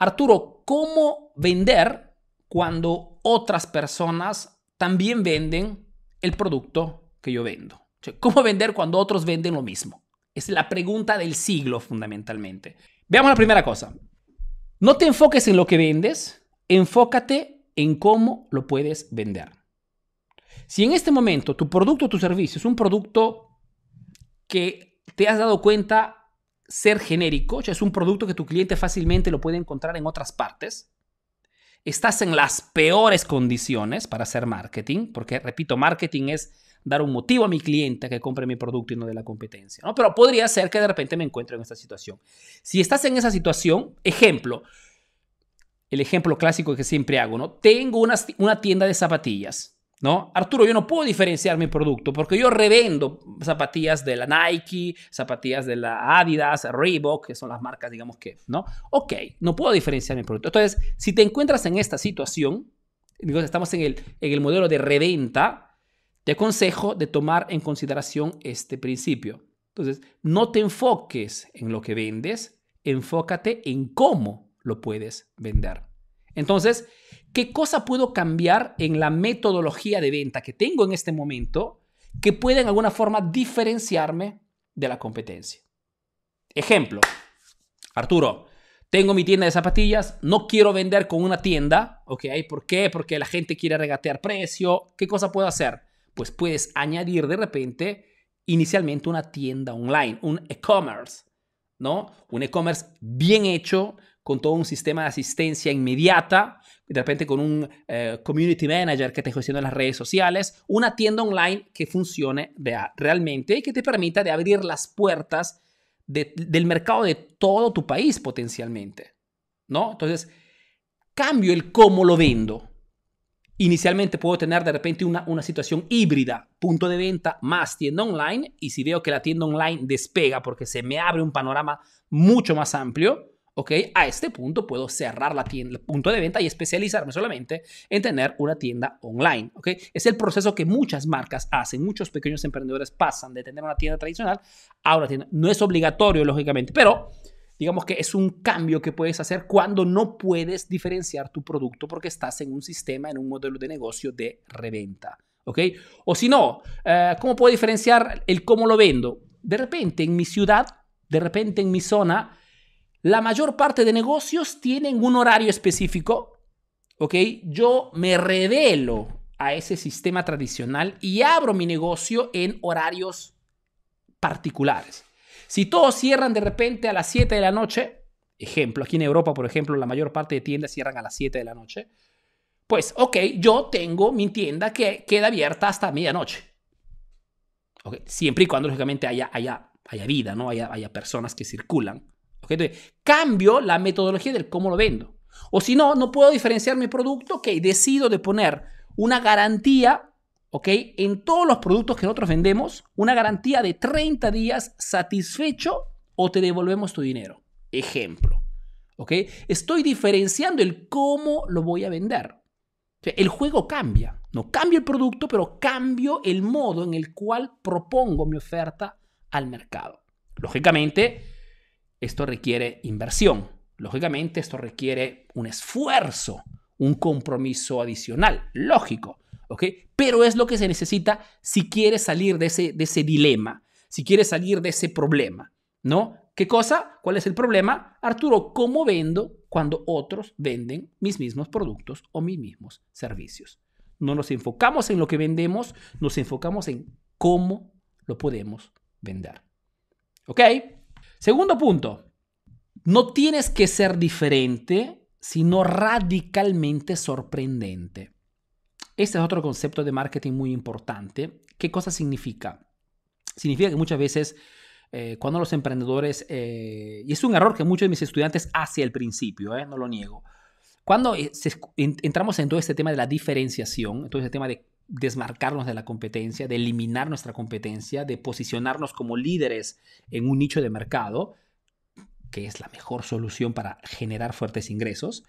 Arturo, ¿cómo vender cuando otras personas también venden el producto que yo vendo? ¿Cómo vender cuando otros venden lo mismo? Es la pregunta del siglo fundamentalmente. Veamos la primera cosa. No te enfoques en lo que vendes, enfócate en cómo lo puedes vender. Si en este momento tu producto o tu servicio es un producto que te has dado cuenta ser genérico, es un producto que tu cliente fácilmente lo puede encontrar en otras partes. Estás en las peores condiciones para hacer marketing, porque repito, marketing es dar un motivo a mi cliente que compre mi producto y no de la competencia, ¿no? Pero podría ser que de repente me encuentre en esta situación. Si estás en esa situación, ejemplo, el ejemplo clásico que siempre hago, ¿no? Tengo una, una tienda de zapatillas ¿no? Arturo, yo no puedo diferenciar mi producto porque yo revendo zapatillas de la Nike, zapatillas de la Adidas, Reebok, que son las marcas, digamos que, ¿no? Ok, no puedo diferenciar mi producto. Entonces, si te encuentras en esta situación, estamos en el, en el modelo de reventa, te aconsejo de tomar en consideración este principio. Entonces, no te enfoques en lo que vendes, enfócate en cómo lo puedes vender. Entonces, ¿Qué cosa puedo cambiar en la metodología de venta que tengo en este momento que pueda en alguna forma diferenciarme de la competencia? Ejemplo, Arturo, tengo mi tienda de zapatillas, no quiero vender con una tienda, ¿ok? ¿Por qué? Porque la gente quiere regatear precio. ¿Qué cosa puedo hacer? Pues puedes añadir de repente inicialmente una tienda online, un e-commerce, ¿no? Un e-commerce bien hecho, con todo un sistema de asistencia inmediata, de repente con un eh, community manager que te gestiona las redes sociales, una tienda online que funcione realmente y que te permita de abrir las puertas del mercado de todo tu país potencialmente, ¿no? Entonces, cambio el cómo lo vendo. Inicialmente puedo tener de repente una, una situación híbrida, punto de venta más tienda online, y si veo que la tienda online despega porque se me abre un panorama mucho más amplio, a este punto puedo cerrar la tienda, el punto de venta y especializarme solamente en tener una tienda online, ¿ok? Es el proceso que muchas marcas hacen, muchos pequeños emprendedores pasan de tener una tienda tradicional a una tienda. No es obligatorio, lógicamente, pero digamos que es un cambio que puedes hacer cuando no puedes diferenciar tu producto porque estás en un sistema, en un modelo de negocio de reventa. ¿Ok? O si no, eh, ¿cómo puedo diferenciar el cómo lo vendo? De repente en mi ciudad, de repente en mi zona, la mayor parte de negocios tienen un horario específico, ¿ok? Yo me revelo a ese sistema tradicional y abro mi negocio en horarios particulares. Si todos cierran de repente a las 7 de la noche, ejemplo, aquí en Europa, por ejemplo, la mayor parte de tiendas cierran a las 7 de la noche, pues, ok, yo tengo mi tienda que queda abierta hasta medianoche. Siempre y cuando, lógicamente, haya, haya, haya vida, ¿no? haya personas que circulan. ¿Okay? Entonces, cambio la metodología del cómo lo vendo. O si no, no puedo diferenciar mi producto, ok, decido de poner una garantía, ok, en todos los productos que nosotros vendemos, una garantía de 30 días satisfecho o te devolvemos tu dinero. Ejemplo, ok, estoy diferenciando el cómo lo voy a vender. el juego cambia, no cambio el producto, pero cambio el modo en el cual propongo mi oferta al mercado. Lógicamente, esto requiere inversión. Lógicamente, esto requiere un esfuerzo, un compromiso adicional, lógico, ¿ok? Pero es lo que se necesita si quiere salir de ese, de ese dilema, si quiere salir de ese problema, ¿no? ¿Qué cosa? ¿Cuál es el problema? Arturo, ¿cómo vendo cuando otros venden mis mismos productos o mis mismos servicios? No nos enfocamos en lo que vendemos, nos enfocamos en cómo lo podemos vender. ¿Ok? Segundo punto, no tienes que ser diferente, sino radicalmente sorprendente. Este es otro concepto de marketing muy importante. ¿Qué cosa significa? Significa que muchas veces eh, cuando los emprendedores, eh, y es un error que muchos de mis estudiantes hacen al principio, eh, no lo niego, cuando entramos en todo este tema de la diferenciación, en todo este tema de desmarcarnos de la competencia, de eliminar nuestra competencia, de posicionarnos como líderes en un nicho de mercado, que es la mejor solución para generar fuertes ingresos,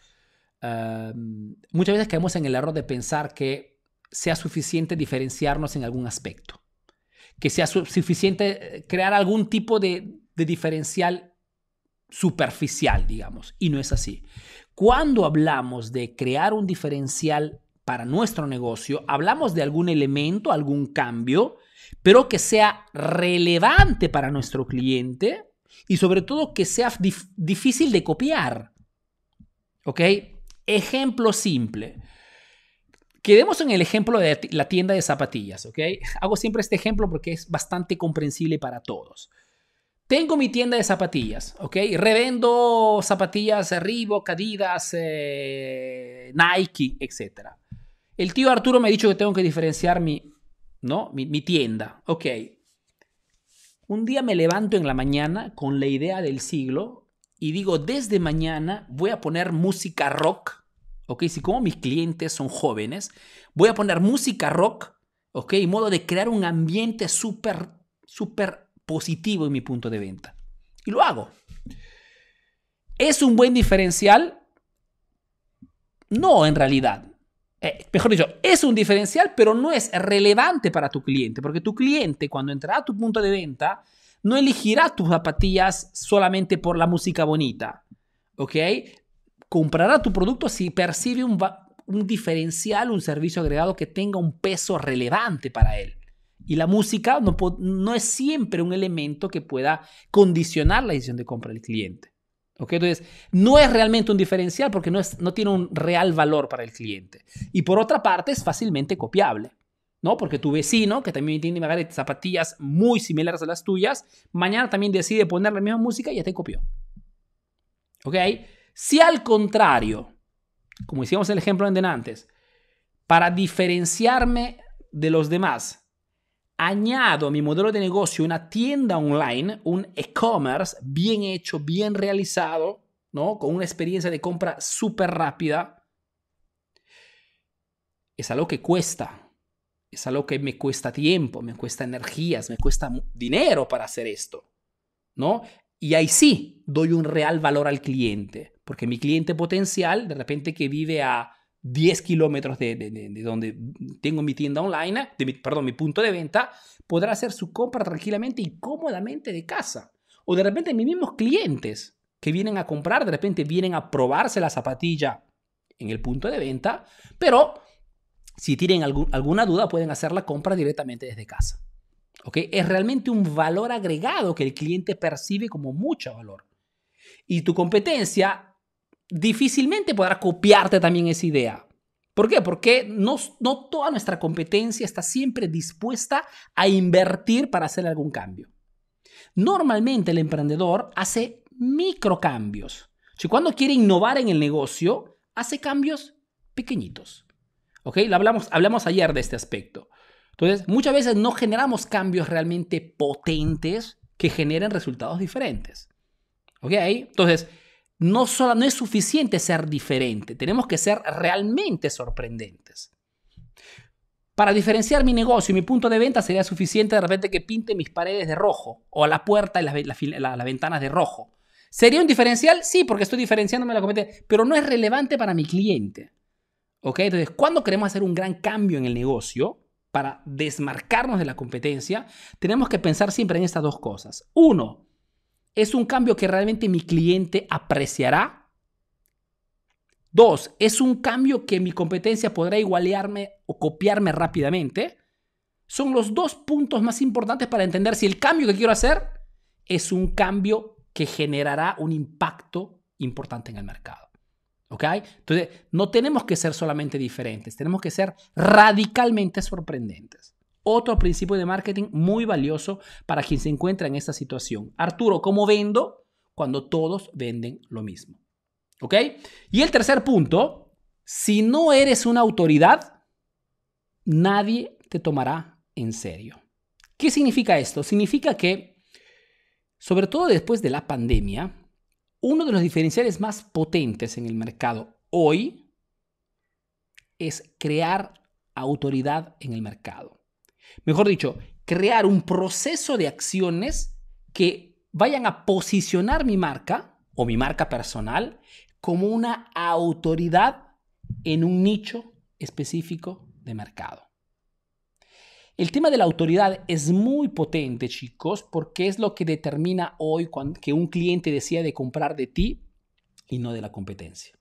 muchas veces caemos en el error de pensar que sea suficiente diferenciarnos en algún aspecto, que sea suficiente eh, crear algún tipo de, de diferencial superficial, digamos, y no es así. Cuando hablamos de crear un diferencial para nuestro negocio, hablamos de algún elemento, algún cambio, pero que sea relevante para nuestro cliente y sobre todo que sea difícil de copiar. ¿Ok? Ejemplo simple. Quedemos en el ejemplo de la tienda de zapatillas, ¿ok? Hago siempre este ejemplo porque es bastante comprensible para todos. Tengo mi tienda de zapatillas, ¿ok? Revendo zapatillas Reebok, Cadidas, eh, Nike, etc. El tío Arturo me ha dicho que tengo que diferenciar mi, ¿no? mi, tienda. Ok. Un día me levanto en la mañana con la idea del siglo y digo, desde mañana voy a poner música rock ¿ok? Si como mis clientes son jóvenes, voy a poner música rock, ¿ok? modo de crear un ambiente súper, súper positivo en mi punto de venta. Y lo hago. ¿Es un buen diferencial? No, en realidad. Eh, mejor dicho, es un diferencial, pero no es relevante para tu cliente, porque tu cliente cuando entrará a tu punto de venta no elegirá tus zapatillas solamente por la música bonita, ¿ok? Comprará tu producto si percibe un, diferencial, un servicio agregado que tenga un peso relevante para él. Y la música no, no es siempre un elemento que pueda condicionar la decisión de compra del cliente. Entonces, no es realmente un diferencial porque no, es, no tiene un real valor para el cliente. Y por otra parte, es fácilmente copiable. ¿no? Porque tu vecino, que también tiene zapatillas muy similares a las tuyas, mañana también decide poner la misma música y ya te copió. ¿Ok? Si al contrario, como hicimos el ejemplo en antes, para diferenciarme de los demás, añado a mi modelo de negocio una tienda online, un e-commerce bien hecho, bien realizado, ¿no? Con una experiencia de compra súper rápida, es algo que cuesta. Es algo que me cuesta tiempo, me cuesta energías, me cuesta dinero para hacer esto, ¿no? Y ahí sí doy un real valor al cliente, porque mi cliente potencial, de repente que vive a 10 kilómetros de, donde tengo mi tienda online, perdón, mi punto de venta, podrá hacer su compra tranquilamente y cómodamente de casa. O de repente mis mismos clientes que vienen a comprar, de repente vienen a probarse la zapatilla en el punto de venta, pero si tienen alguna duda pueden hacer la compra directamente desde casa. ¿Ok? Es realmente un valor agregado que el cliente percibe como mucho valor. Y tu competencia difícilmente podrá copiarte también esa idea. ¿Por qué? Porque no, no toda nuestra competencia está siempre dispuesta a invertir para hacer algún cambio. Normalmente el emprendedor hace micro cambios. Si cuando quiere innovar en el negocio, hace cambios pequeñitos. ¿Ok? Lo hablamos, hablamos ayer de este aspecto. Entonces, muchas veces no generamos cambios realmente potentes que generen resultados diferentes. ¿Ok? Entonces, no solo no es suficiente ser diferente, tenemos que ser realmente sorprendentes. Para diferenciar mi negocio y mi punto de venta sería suficiente de repente que pinte mis paredes de rojo o la puerta y las, ventanas de rojo. ¿Sería un diferencial? Sí, porque estoy diferenciándome de la competencia, pero no es relevante para mi cliente. ¿Ok? Entonces, cuando queremos hacer un gran cambio en el negocio para desmarcarnos de la competencia, tenemos que pensar siempre en estas dos cosas. Uno, ¿Es un cambio que realmente mi cliente apreciará? Dos, ¿es un cambio que mi competencia podrá igualearme o copiarme rápidamente? Son los dos puntos más importantes para entender si el cambio que quiero hacer es un cambio que generará un impacto importante en el mercado. ¿Ok? Entonces, no tenemos que ser solamente diferentes, tenemos que ser radicalmente sorprendentes. Otro principio de marketing muy valioso para quien se encuentra en esta situación. Arturo, ¿cómo vendo cuando todos venden lo mismo? ¿Ok? Y el tercer punto, si no eres una autoridad, nadie te tomará en serio. ¿Qué significa esto? Significa que, sobre todo después de la pandemia, uno de los diferenciales más potentes en el mercado hoy es crear autoridad en el mercado. Mejor dicho, crear un proceso de acciones que vayan a posicionar mi marca o mi marca personal como una autoridad en un nicho específico de mercado. El tema de la autoridad es muy potente, chicos, porque es lo que determina hoy que un cliente decide de comprar de ti y no de la competencia.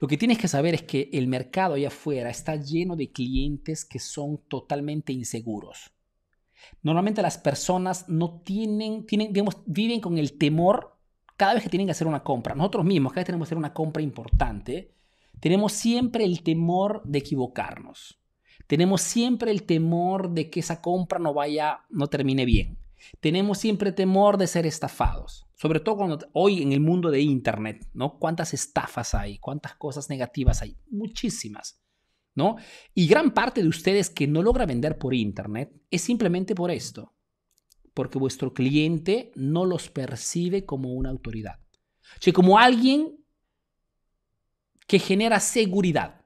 Lo que tienes que saber es que el mercado allá afuera está lleno de clientes que son totalmente inseguros. Normalmente las personas no tienen, tienen digamos, viven con el temor cada vez que tienen que hacer una compra. Nosotros mismos, cada vez que tenemos que hacer una compra importante, tenemos siempre el temor de equivocarnos. Tenemos siempre el temor de que esa compra no vaya, no termine bien. Tenemos siempre temor de ser estafados, sobre todo hoy en el mundo de Internet, ¿no? ¿Cuántas estafas hay? ¿Cuántas cosas negativas hay? Muchísimas, ¿no? Y gran parte de ustedes que no logra vender por Internet es simplemente por esto, porque vuestro cliente no los percibe como una autoridad, o como alguien que genera seguridad.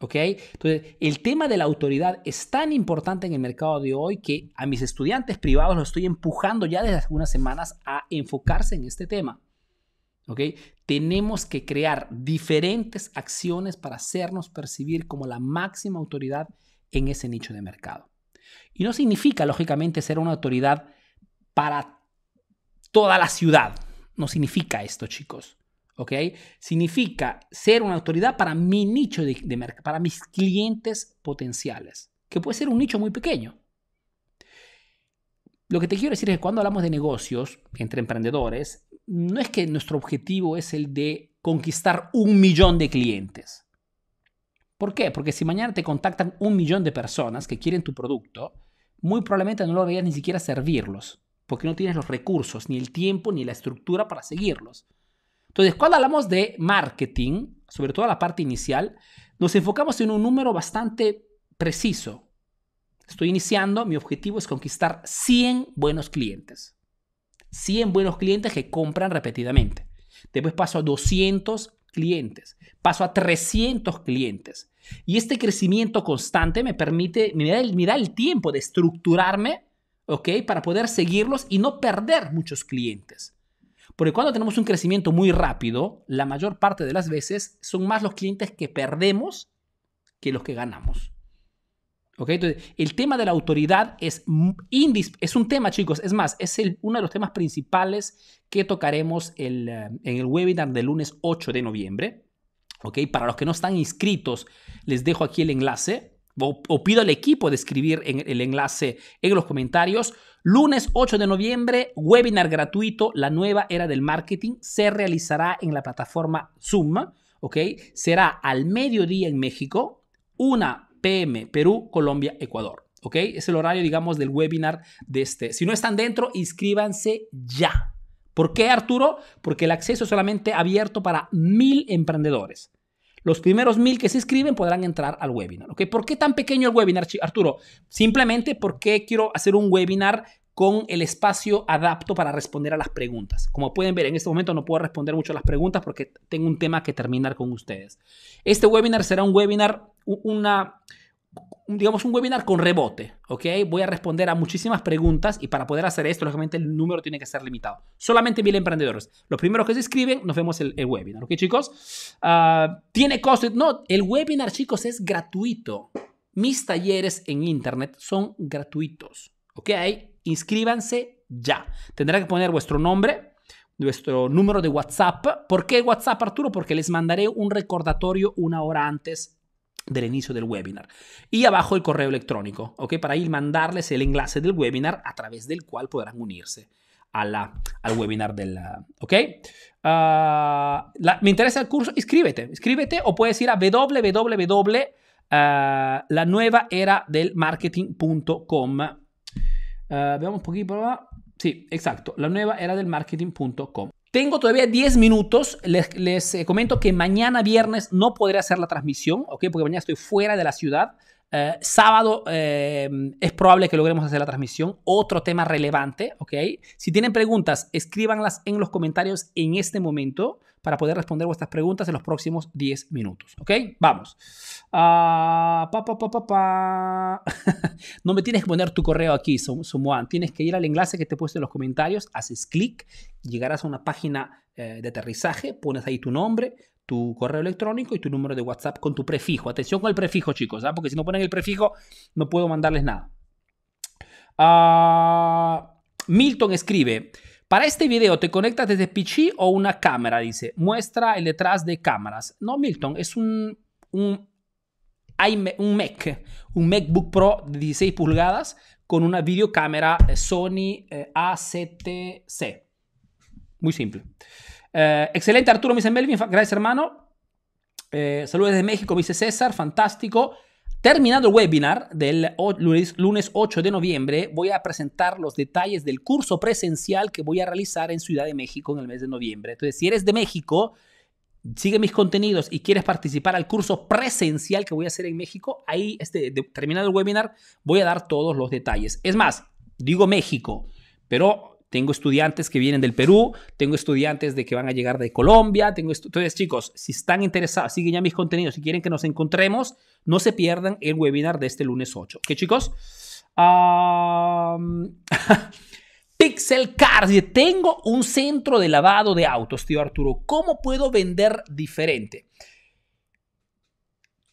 Entonces, el tema de la autoridad es tan importante en el mercado de hoy que a mis estudiantes privados los estoy empujando ya desde hace semanas a enfocarse en este tema. ¿Ok? Tenemos que crear diferentes acciones para hacernos percibir como la máxima autoridad en ese nicho de mercado. Y no significa, lógicamente, ser una autoridad para toda la ciudad. No significa esto, chicos. ¿ok? Significa ser una autoridad para mi nicho de, mercado, para mis clientes potenciales, que puede ser un nicho muy pequeño. Lo que te quiero decir es que cuando hablamos de negocios entre emprendedores, no es que nuestro objetivo es el de conquistar un millón de clientes. ¿Por qué? Porque si mañana te contactan un millón de personas que quieren tu producto, muy probablemente no lo veas ni siquiera servirlos, porque no tienes los recursos, ni el tiempo, ni la estructura para seguirlos. Entonces, cuando hablamos de marketing, sobre todo la parte inicial, nos enfocamos en un número bastante preciso. Estoy iniciando, mi objetivo es conquistar 100 buenos clientes. 100 buenos clientes que compran repetidamente. Después paso a 200 clientes, paso a 300 clientes. Y este crecimiento constante me permite, me da el, me el tiempo de estructurarme, ¿ok? Para poder seguirlos y no perder muchos clientes. Porque cuando tenemos un crecimiento muy rápido, la mayor parte de las veces son más los clientes que perdemos que los que ganamos. ¿Ok? Entonces, el tema de la autoridad es, es un tema, chicos. Es más, es uno de los temas principales que tocaremos el, eh, en el webinar del lunes 8 de noviembre. Para los que no están inscritos, les dejo aquí el enlace. O, pido al equipo de escribir el enlace en los comentarios Lunes 8 de noviembre, webinar gratuito, la nueva era del marketing, se realizará en la plataforma Zoom, ¿ok? Será al mediodía en México, 1 pm Perú, Colombia, Ecuador, ¿ok? Es el horario, digamos, del webinar de este. Si no están dentro, inscríbanse ya. ¿Por qué, Arturo? Porque el acceso es solamente abierto para mil emprendedores. Los primeros mil que se inscriben podrán entrar al webinar. ¿Por qué tan pequeño el webinar, Arturo? Simplemente porque quiero hacer un webinar con el espacio adapto para responder a las preguntas. Como pueden ver, en este momento no puedo responder mucho a las preguntas porque tengo un tema que terminar con ustedes. Este webinar será un webinar, una, digamos, un webinar con rebote, ¿ok? Voy a responder a muchísimas preguntas y para poder hacer esto, lógicamente, el número tiene que ser limitado. Solamente mil emprendedores. Los primeros que se inscriben, nos vemos el, webinar, ¿ok, chicos? Ah, ¿Tiene coste, No, el webinar, chicos, es gratuito. Mis talleres en internet son gratuitos, ¿ok? Inscríbanse ya. Tendrá que poner vuestro nombre, vuestro número de WhatsApp. ¿Por qué WhatsApp, Arturo? Porque les mandaré un recordatorio una hora antes del inicio del webinar. Y abajo el correo electrónico, ¿ok? Para ir mandarles el enlace del webinar a través del cual podrán unirse a la, al webinar del... ¿Ok? Ah, ¿Me interesa el curso? Inscríbete, inscríbete o puedes ir a www.lanuevaeradelmarketing.com. Ah, ah, veamos un poquito. Sí, exacto, la nueva era del marketing.com. Tengo todavía 10 minutos. Les, eh, comento que mañana viernes no podré hacer la transmisión, Porque mañana estoy fuera de la ciudad. Eh, sábado eh, es probable que logremos hacer la transmisión. Otro tema relevante, ¿ok? Si tienen preguntas, escríbanlas en los comentarios en este momento para poder responder vuestras preguntas en los próximos 10 minutos, ¿ok? Vamos. Ah, no me tienes que poner tu correo aquí, Somoan. Tienes que ir al enlace que te he en los comentarios, haces clic, llegarás a una página eh, de aterrizaje, pones ahí tu nombre, tu correo electrónico y tu número de WhatsApp con tu prefijo. Atención con el prefijo, chicos, ¿ah? porque si no ponen el prefijo, no puedo mandarles nada. Ah, Milton escribe, para este video, ¿te conectas desde PC o una cámara? Dice, muestra el detrás de cámaras. No, Milton, es un, un, Mac, un MacBook Pro de 16 pulgadas con una videocámara eh, Sony eh, A7C. Muy simple. Eh, excelente, Arturo, mis Gracias, hermano. Eh, saludos desde México, vice dice César. Fantástico. Terminado el webinar del lunes, 8 de noviembre, voy a presentar los detalles del curso presencial que voy a realizar en Ciudad de México en el mes de noviembre. Entonces, si eres de México, sigue mis contenidos y quieres participar al curso presencial que voy a hacer en México, ahí, este, terminado el webinar, voy a dar todos los detalles. Es más, digo México, pero tengo estudiantes que vienen del Perú, tengo estudiantes de que van a llegar de Colombia, tengo entonces chicos, si están interesados, siguen ya mis contenidos, si quieren que nos encontremos, no se pierdan el webinar de este lunes 8. ¿Qué chicos? Pixel Cars, tengo un centro de lavado de autos, tío Arturo, ¿cómo puedo vender diferente?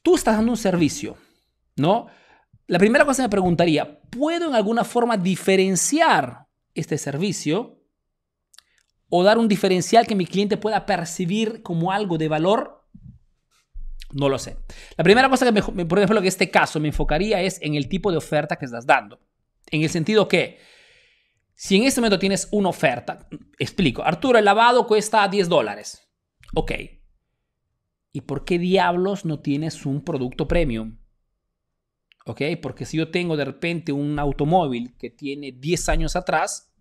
Tú estás dando un servicio, ¿no? La primera cosa que me preguntaría, ¿puedo en alguna forma diferenciar este servicio o dar un diferencial que mi cliente pueda percibir como algo de valor, no lo sé. La primera cosa que, me, por ejemplo, que este caso me enfocaría es en el tipo de oferta que estás dando. En el sentido que, si en este momento tienes una oferta, explico, Arturo, el lavado cuesta 10 dólares. Ok. ¿Y por qué diablos no tienes un producto premium? Porque si yo tengo de repente un automóvil que tiene 10 años atrás,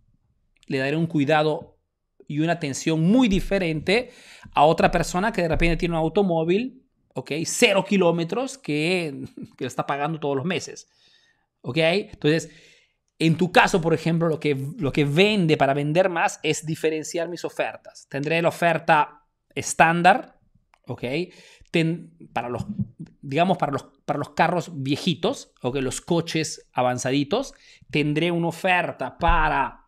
le daré un cuidado y una atención muy diferente a otra persona que de repente tiene un automóvil, ¿ok? Cero kilómetros que, que lo está pagando todos los meses, ¿ok? Entonces, en tu caso, por ejemplo, lo que, lo que vende para vender más es diferenciar mis ofertas. Tendré la oferta estándar, ¿ok? para los digamos, para los, para los carros viejitos o que los coches avanzaditos, tendré una oferta para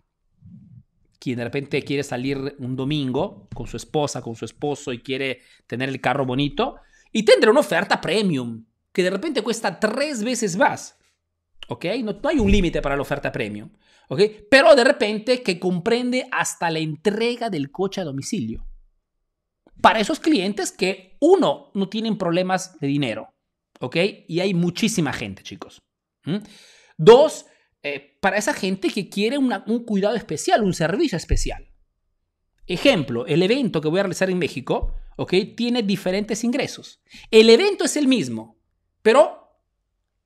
quien de repente quiere salir un domingo con su esposa, con su esposo y quiere tener el carro bonito. Y tendré una oferta premium, que de repente cuesta tres veces más. ¿Ok? No, no hay un límite para la oferta premium. ¿Ok? Pero de repente que comprende hasta la entrega del coche a domicilio para esos clientes que, uno, no tienen problemas de dinero, ¿ok? Y hay muchísima gente, chicos. Dos, eh, para esa gente que quiere un cuidado especial, un servicio especial. Ejemplo, el evento que voy a realizar en México, ¿ok? Tiene diferentes ingresos. El evento es el mismo, pero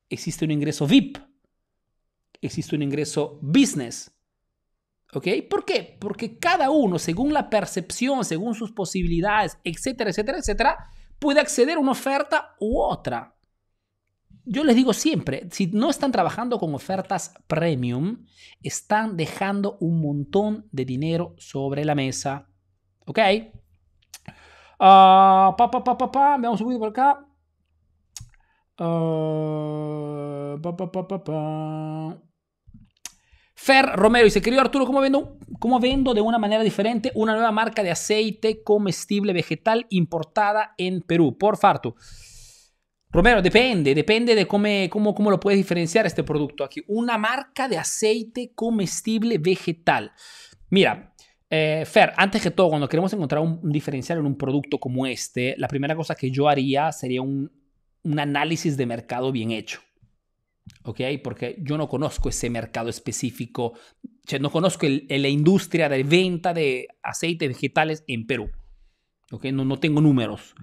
existe un ingreso VIP, existe un ingreso business, ¿Ok? ¿Por qué? Porque cada uno, según la percepción, según sus posibilidades, etcétera, etcétera, etcétera, puede acceder a una oferta u otra. Yo les digo siempre, si no están trabajando con ofertas premium, están dejando un montón de dinero sobre la mesa. ¿Ok? Uh, pa, pa, pa, pa, pa, vamos por acá. Uh, pa, pa, pa, pa, pa. Fer Romero dice, querido Arturo, ¿cómo vendo, vendo de una manera diferente una nueva marca de aceite comestible vegetal importada en Perú? Por farto. Romero, depende, depende de cómo, cómo, lo puedes diferenciar este producto aquí. Una marca de aceite comestible vegetal. Mira, eh, Fer, antes que todo, cuando queremos encontrar un, diferencial en un producto como este, la primera cosa que yo haría sería un análisis de mercado bien hecho. Porque yo no conozco ese mercado específico, no conozco la industria de venta de aceites vegetales en Perú, No, no tengo números.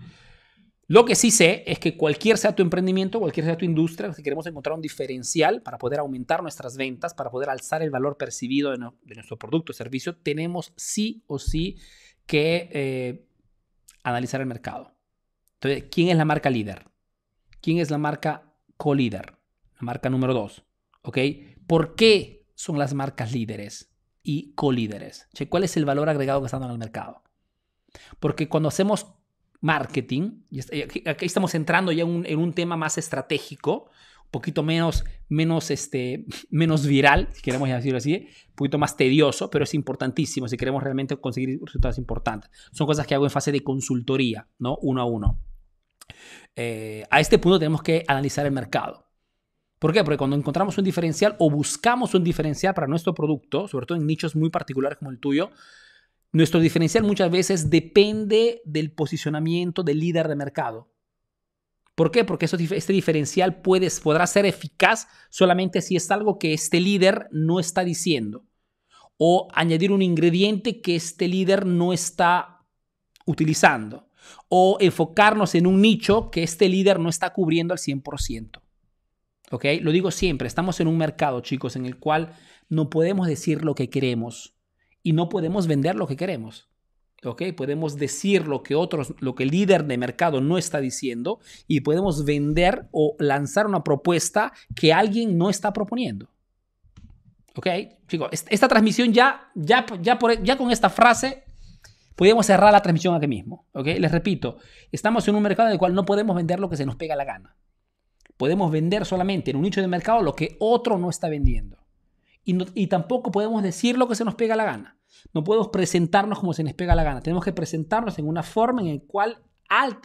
Lo que sí sé es que cualquier sea tu emprendimiento, cualquier sea tu industria, si queremos encontrar un diferencial para poder aumentar nuestras ventas, para poder alzar el valor percibido de, nuestro producto o servicio, tenemos sí o sí que eh, analizar el mercado. Entonces, ¿quién es la marca líder? ¿Quién es la marca co-líder? La marca número dos. ¿Ok? ¿Por qué son las marcas líderes y colíderes? ¿Qué ¿Cuál es el valor agregado que están dando el mercado? Porque cuando hacemos marketing, y eh, aquí estamos entrando ya en un tema más estratégico, un poquito menos, menos, este, menos viral, si queremos decirlo así, un poquito más tedioso, pero es importantísimo si queremos realmente conseguir resultados importantes. Son cosas que hago en fase de consultoría, ¿no? Uno a uno. Eh, a este punto tenemos que analizar el mercado. ¿Por qué? Porque cuando encontramos un diferencial o buscamos un diferencial para nuestro producto, sobre todo en nichos muy particulares como el tuyo, nuestro diferencial muchas veces depende del posicionamiento del líder de mercado. ¿Por qué? Porque este diferencial puede, podrá ser eficaz solamente si es algo que este líder no está diciendo. O añadir un ingrediente que este líder no está utilizando. O enfocarnos en un nicho que este líder no está cubriendo al 100%. Lo digo siempre, estamos en un mercado, chicos, en el cual no podemos decir lo que queremos y no podemos vender lo que queremos. ¿Ok? Podemos decir lo que otros, lo que el líder de mercado no está diciendo y podemos vender o lanzar una propuesta que alguien no está proponiendo. ¿Ok? Chicos, esta transmisión ya, ya, ya, por, ya con esta frase podemos cerrar la transmisión aquí mismo. Les repito, estamos en un mercado en el cual no podemos vender lo que se nos pega la gana podemos vender solamente en un nicho de mercado lo que otro no está vendiendo. Y, tampoco podemos decir lo que se nos pega la gana. No podemos presentarnos como se nos pega la gana. Tenemos que presentarnos en una forma en la cual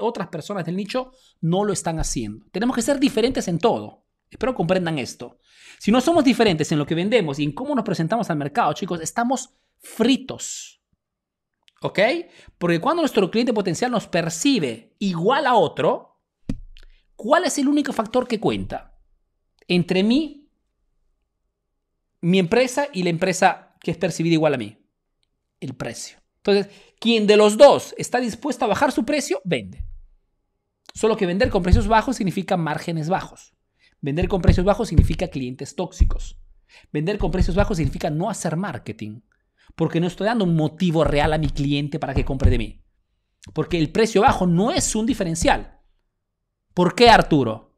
otras personas del nicho no lo están haciendo. Tenemos que ser diferentes en todo. Espero comprendan esto. Si no somos diferentes en lo que vendemos y en cómo nos presentamos al mercado, chicos, estamos fritos. ¿Ok? Porque cuando nuestro cliente potencial nos percibe igual a otro, ¿Cuál es el único factor que cuenta entre mí, mi empresa y la empresa que es percibida igual a mí? El precio. Entonces, quien de los dos está dispuesto a bajar su precio, vende. Solo que vender con precios bajos significa márgenes bajos. Vender con precios bajos significa clientes tóxicos. Vender con precios bajos significa no hacer marketing, porque no estoy dando un motivo real a mi cliente para que compre de mí. Porque el precio bajo no es un diferencial. ¿Por qué Arturo?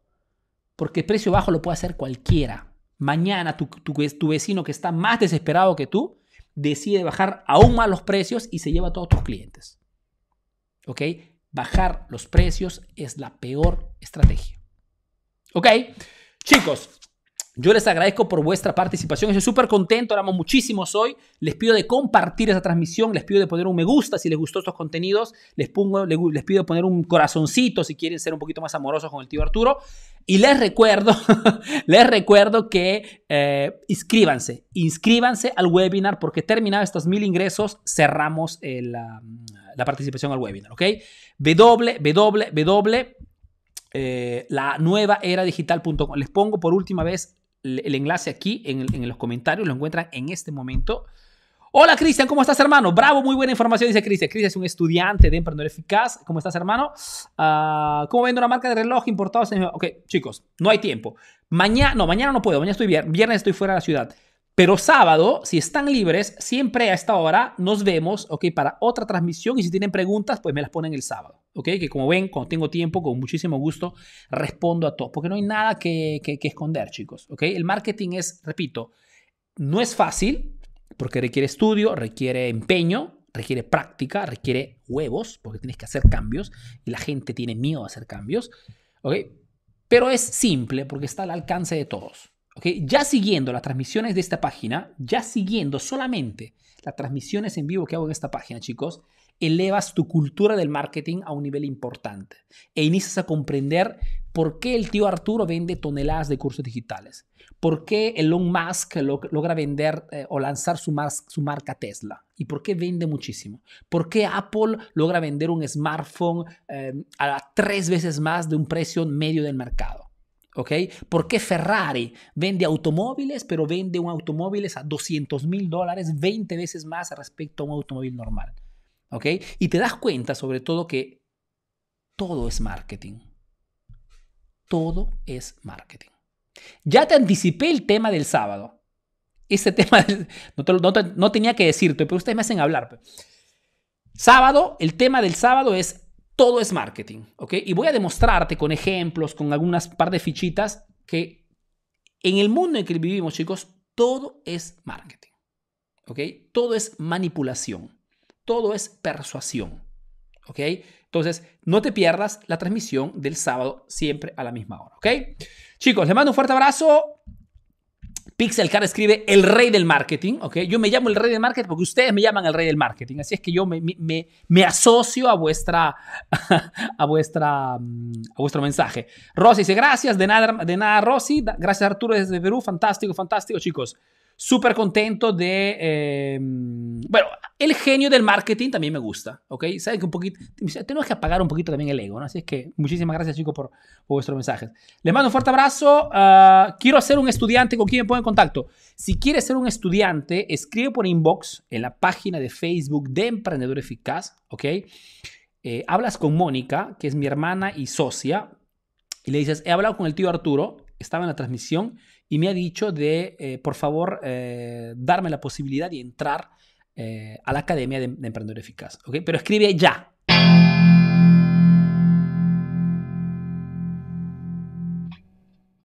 Porque el precio bajo lo puede hacer cualquiera. Mañana tu, tu vecino que está más desesperado que tú decide bajar aún más los precios y se lleva a todos tus clientes. ¿Ok? Bajar los precios es la peor estrategia. ¿Ok? Chicos, yo les agradezco por vuestra participación. Estoy súper contento, éramos muchísimos hoy. Les pido de compartir esa transmisión, les pido de poner un me gusta si les gustó estos contenidos, les, pongo, les, pido poner un corazoncito si quieren ser un poquito más amorosos con el tío Arturo. Y les recuerdo, les recuerdo que eh, inscríbanse, inscríbanse al webinar porque terminado estos mil ingresos cerramos eh, la, participación al webinar, ¿ok? www. Eh, la nueva era digital.com. Les pongo por última vez el enlace aquí en, los comentarios, lo encuentran en este momento. Hola Cristian, ¿cómo estás hermano? Bravo, muy buena información, dice Cristian. Cristian es un estudiante de Emprendedor Eficaz. ¿Cómo estás hermano? Ah, ¿Cómo vendo una marca de reloj importados? En... Ok, chicos, no hay tiempo. Mañana, no, mañana no puedo, mañana estoy viernes, viernes estoy fuera de la ciudad. Pero sábado, si están libres, siempre a esta hora nos vemos, ¿ok? Para otra transmisión y si tienen preguntas, pues me las ponen el sábado, ¿ok? Que como ven, cuando tengo tiempo, con muchísimo gusto, respondo a todo, porque no hay nada que, que, esconder, chicos, ¿ok? El marketing es, repito, no es fácil, porque requiere estudio, requiere empeño, requiere práctica, requiere huevos, porque tienes que hacer cambios y la gente tiene miedo a hacer cambios, ¿ok? Pero es simple porque está al alcance de todos. Ya siguiendo las transmisiones de esta página, ya siguiendo solamente las transmisiones en vivo que hago en esta página, chicos, elevas tu cultura del marketing a un nivel importante e inicias a comprender por qué el tío Arturo vende toneladas de cursos digitales, por qué Elon Musk logra vender eh, o lanzar su, marca Tesla y por qué vende muchísimo, por qué Apple logra vender un smartphone eh, a tres veces más de un precio medio del mercado. Okay? ¿Por qué Ferrari vende automóviles, pero vende un automóvil a 200 mil dólares, 20 veces más respecto a un automóvil normal? ¿Okay? Y te das cuenta, sobre todo, que todo es marketing. Todo es marketing. Ya te anticipé el tema del sábado. Ese tema no, no, tenía que decirte, pero ustedes me hacen hablar. Sábado, el tema del sábado es todo es marketing, ¿ok? Y voy a demostrarte con ejemplos, con algunas par de fichitas, que en el mundo en que vivimos, chicos, todo es marketing, ¿ok? Todo es manipulación, todo es persuasión, ¿ok? Entonces, no te pierdas la transmisión del sábado siempre a la misma hora, ¿ok? Chicos, les mando un fuerte abrazo. Pixelcar escribe el rey del marketing, ¿ok? Yo me llamo el rey del marketing porque ustedes me llaman el rey del marketing, así es que yo me, me, asocio a vuestra, a vuestra, mm, a vuestro mensaje. Rosy dice, gracias, de nada, de nada Rosy, gracias Arturo desde Perú, fantástico, fantástico, chicos súper contento de... Eh, bueno, el genio del marketing también me gusta, ¿ok? Sabes que un poquito... Tenemos que apagar un poquito también el ego, ¿no? Así es que muchísimas gracias, chicos, por, por vuestros mensajes. Les mando un fuerte abrazo. Ah, quiero ser un estudiante, ¿con quién me pongo en contacto? Si quieres ser un estudiante, escribe por inbox en la página de Facebook de Emprendedor Eficaz, ¿ok? Eh, hablas con Mónica, que es mi hermana y socia, y le dices, he hablado con el tío Arturo, estaba en la transmisión y me ha dicho de, eh, por favor, eh, darme la posibilidad de entrar eh, a la Academia de, Emprendedor Eficaz. Pero escribe ya,